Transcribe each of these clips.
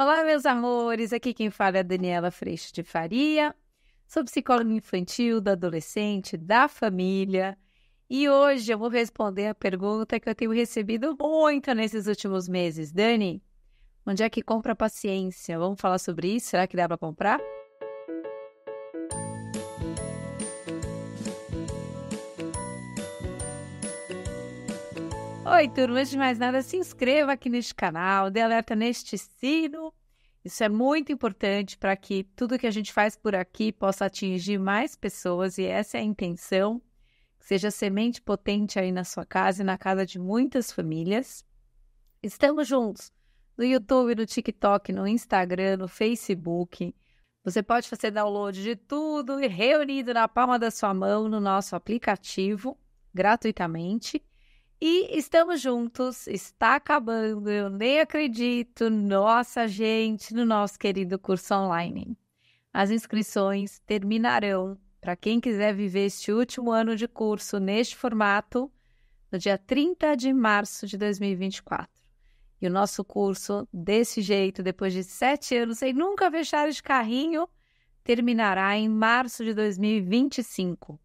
Olá, meus amores! Aqui quem fala é a Daniela Freixo de Faria. Sou psicóloga infantil, da adolescente, da família. E hoje eu vou responder a pergunta que eu tenho recebido muito nesses últimos meses. Dani, onde é que compra paciência? Vamos falar sobre isso? Será que dá para comprar? Oi, turma. Antes de mais nada, se inscreva aqui neste canal, dê alerta neste sino. Isso é muito importante para que tudo que a gente faz por aqui possa atingir mais pessoas e essa é a intenção. Que seja semente potente aí na sua casa e na casa de muitas famílias. Estamos juntos no YouTube, no TikTok, no Instagram, no Facebook. Você pode fazer download de tudo e reunido na palma da sua mão no nosso aplicativo gratuitamente. E estamos juntos, está acabando, eu nem acredito, nossa gente, no nosso querido curso online. As inscrições terminarão para quem quiser viver este último ano de curso neste formato no dia 30 de março de 2024. E o nosso curso, desse jeito, depois de sete anos sem nunca fechar de carrinho, terminará em março de 2025.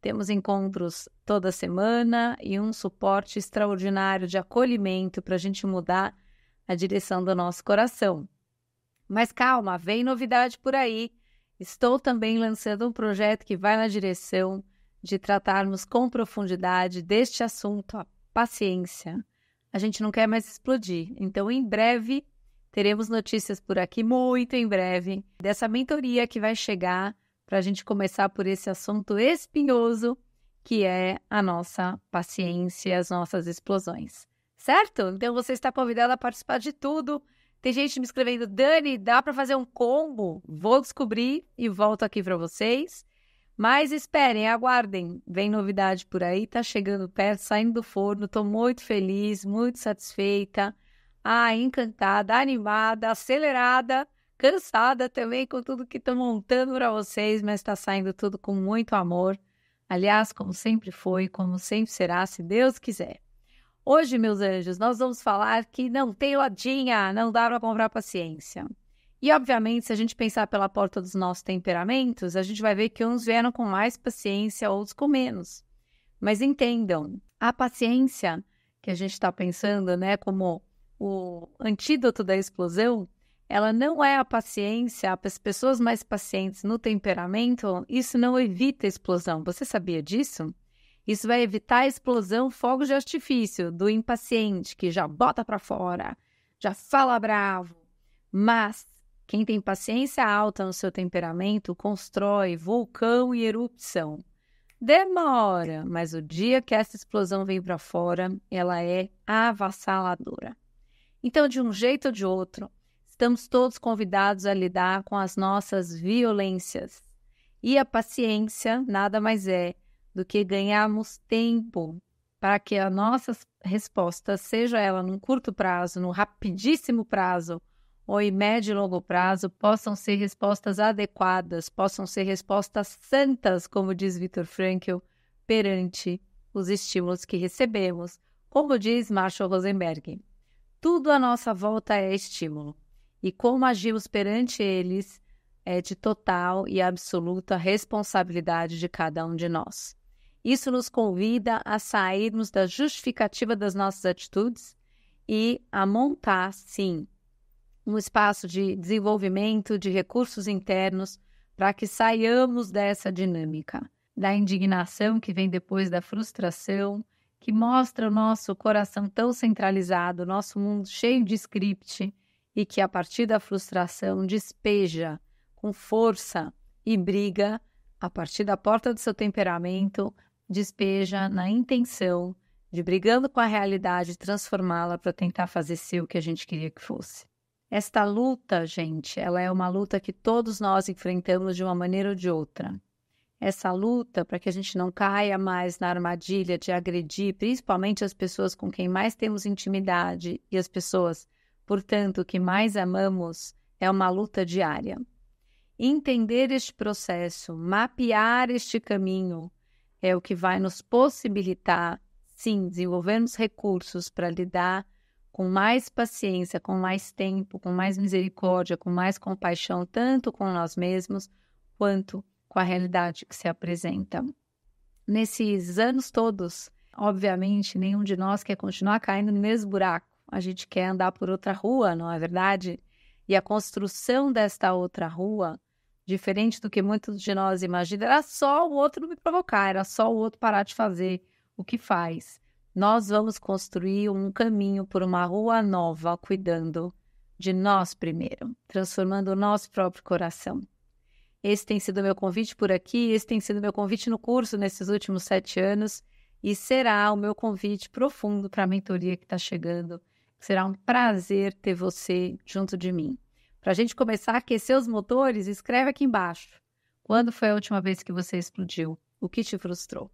Temos encontros toda semana e um suporte extraordinário de acolhimento para a gente mudar a direção do nosso coração. Mas calma, vem novidade por aí. Estou também lançando um projeto que vai na direção de tratarmos com profundidade deste assunto, a paciência. A gente não quer mais explodir. Então, em breve, teremos notícias por aqui, muito em breve, dessa mentoria que vai chegar para a gente começar por esse assunto espinhoso que é a nossa paciência, as nossas explosões. Certo? Então você está convidada a participar de tudo. Tem gente me escrevendo, Dani, dá para fazer um combo? Vou descobrir e volto aqui para vocês. Mas esperem, aguardem. Vem novidade por aí, tá chegando perto, saindo do forno. Estou muito feliz, muito satisfeita. Ah, encantada, animada, acelerada cansada também com tudo que estou montando para vocês, mas está saindo tudo com muito amor. Aliás, como sempre foi, como sempre será, se Deus quiser. Hoje, meus anjos, nós vamos falar que não tem lodinha, não dá para comprar paciência. E, obviamente, se a gente pensar pela porta dos nossos temperamentos, a gente vai ver que uns vieram com mais paciência, outros com menos. Mas entendam, a paciência que a gente está pensando, né, como o antídoto da explosão, ela não é a paciência, as pessoas mais pacientes no temperamento, isso não evita explosão. Você sabia disso? Isso vai evitar a explosão fogo de artifício do impaciente que já bota para fora, já fala bravo. Mas quem tem paciência alta no seu temperamento constrói vulcão e erupção. Demora, mas o dia que essa explosão vem para fora, ela é avassaladora. Então, de um jeito ou de outro, Estamos todos convidados a lidar com as nossas violências. E a paciência nada mais é do que ganharmos tempo para que a nossa resposta, seja ela num curto prazo, num rapidíssimo prazo ou em médio e longo prazo, possam ser respostas adequadas, possam ser respostas santas, como diz Viktor Frankl, perante os estímulos que recebemos, como diz Marshall Rosenberg. Tudo à nossa volta é estímulo e como agimos perante eles é de total e absoluta responsabilidade de cada um de nós. Isso nos convida a sairmos da justificativa das nossas atitudes e a montar, sim, um espaço de desenvolvimento de recursos internos para que saiamos dessa dinâmica, da indignação que vem depois da frustração, que mostra o nosso coração tão centralizado, o nosso mundo cheio de script e que, a partir da frustração, despeja com força e briga, a partir da porta do seu temperamento, despeja na intenção de, brigando com a realidade, transformá-la para tentar fazer ser o que a gente queria que fosse. Esta luta, gente, ela é uma luta que todos nós enfrentamos de uma maneira ou de outra. Essa luta para que a gente não caia mais na armadilha de agredir, principalmente as pessoas com quem mais temos intimidade e as pessoas Portanto, o que mais amamos é uma luta diária. Entender este processo, mapear este caminho, é o que vai nos possibilitar, sim, desenvolvermos recursos para lidar com mais paciência, com mais tempo, com mais misericórdia, com mais compaixão, tanto com nós mesmos quanto com a realidade que se apresenta. Nesses anos todos, obviamente, nenhum de nós quer continuar caindo no mesmo buraco a gente quer andar por outra rua, não é verdade? E a construção desta outra rua, diferente do que muitos de nós imaginam, era só o outro me provocar, era só o outro parar de fazer o que faz. Nós vamos construir um caminho por uma rua nova, cuidando de nós primeiro, transformando o nosso próprio coração. Esse tem sido meu convite por aqui, esse tem sido meu convite no curso nesses últimos sete anos e será o meu convite profundo para a mentoria que está chegando Será um prazer ter você junto de mim. Para a gente começar a aquecer os motores, escreve aqui embaixo. Quando foi a última vez que você explodiu? O que te frustrou?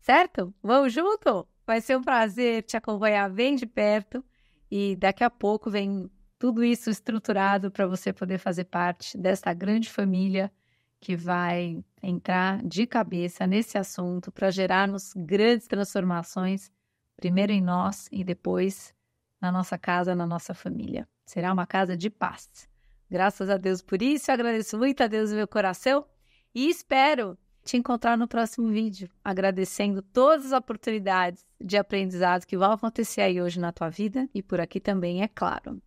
Certo? Vamos junto? Vai ser um prazer te acompanhar bem de perto e daqui a pouco vem tudo isso estruturado para você poder fazer parte desta grande família que vai entrar de cabeça nesse assunto para gerarmos grandes transformações, primeiro em nós e depois na nossa casa, na nossa família. Será uma casa de paz. Graças a Deus por isso, agradeço muito a Deus no meu coração e espero te encontrar no próximo vídeo, agradecendo todas as oportunidades de aprendizado que vão acontecer aí hoje na tua vida e por aqui também, é claro.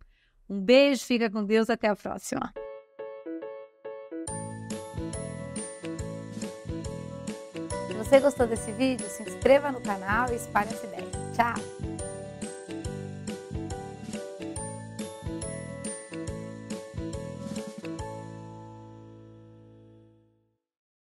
Um beijo, fica com Deus, até a próxima. Se você gostou desse vídeo, se inscreva no canal e espalhe essa ideia. Tchau!